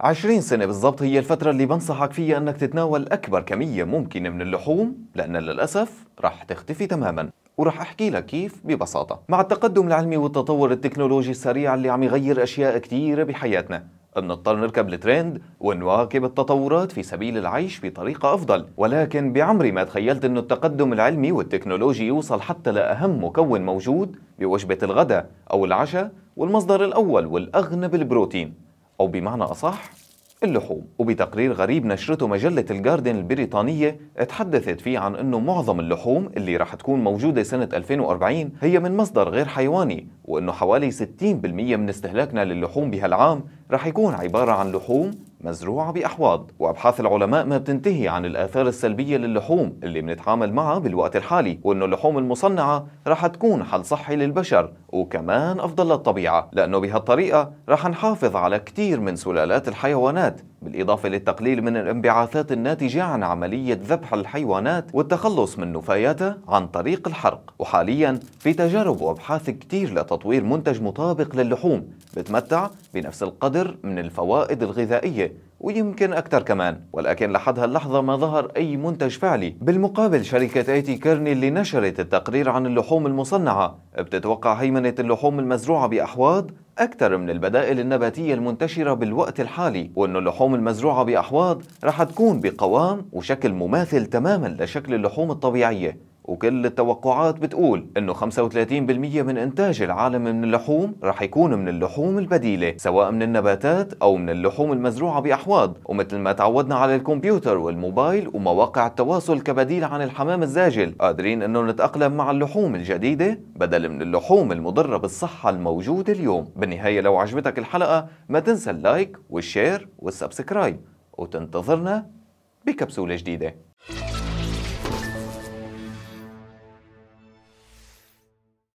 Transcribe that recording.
20 سنة بالضبط هي الفترة اللي بنصحك فيها أنك تتناول أكبر كمية ممكنة من اللحوم لأن للأسف راح تختفي تماما وراح أحكي لك كيف ببساطة مع التقدم العلمي والتطور التكنولوجي السريع اللي عم يغير أشياء كثيرة بحياتنا بنضطر نركب الترند ونواكب التطورات في سبيل العيش بطريقة أفضل ولكن بعمري ما تخيلت أنه التقدم العلمي والتكنولوجي يوصل حتى لأهم مكون موجود بوجبة الغداء أو العشاء والمصدر الأول والأغنى بالبروتين أو بمعنى أصح اللحوم وبتقرير غريب نشرته مجلة الجاردن البريطانية اتحدثت فيه عن أنه معظم اللحوم اللي رح تكون موجودة سنة 2040 هي من مصدر غير حيواني وأنه حوالي 60% من استهلاكنا للحوم بهالعام رح يكون عبارة عن لحوم مزروعة بأحواض وأبحاث العلماء ما بتنتهي عن الآثار السلبية للحوم اللي بنتعامل معها بالوقت الحالي وإنه اللحوم المصنعة رح تكون حل صحي للبشر وكمان أفضل للطبيعة لأنه بهالطريقة رح نحافظ على كتير من سلالات الحيوانات بالإضافة للتقليل من الانبعاثات الناتجة عن عملية ذبح الحيوانات والتخلص من نفاياتها عن طريق الحرق وحاليا في تجارب وأبحاث كتير لتطوير منتج مطابق للحوم بتمتع بنفس القدر من الفوائد الغذائية ويمكن أكثر كمان ولكن لحد هاللحظة ما ظهر أي منتج فعلي بالمقابل شركة ايتي كيرني اللي نشرت التقرير عن اللحوم المصنعة بتتوقع هيمنة اللحوم المزروعة بأحواض أكثر من البدائل النباتية المنتشرة بالوقت الحالي وأن اللحوم المزروعة بأحواض رح تكون بقوام وشكل مماثل تماما لشكل اللحوم الطبيعية وكل التوقعات بتقول انه 35% من انتاج العالم من اللحوم رح يكون من اللحوم البديله سواء من النباتات او من اللحوم المزروعه باحواض ومثل ما تعودنا على الكمبيوتر والموبايل ومواقع التواصل كبديل عن الحمام الزاجل قادرين انه نتاقلم مع اللحوم الجديده بدل من اللحوم المضره بالصحه الموجوده اليوم بالنهايه لو عجبتك الحلقه ما تنسى اللايك والشير والسبسكرايب وتنتظرنا بكبسوله جديده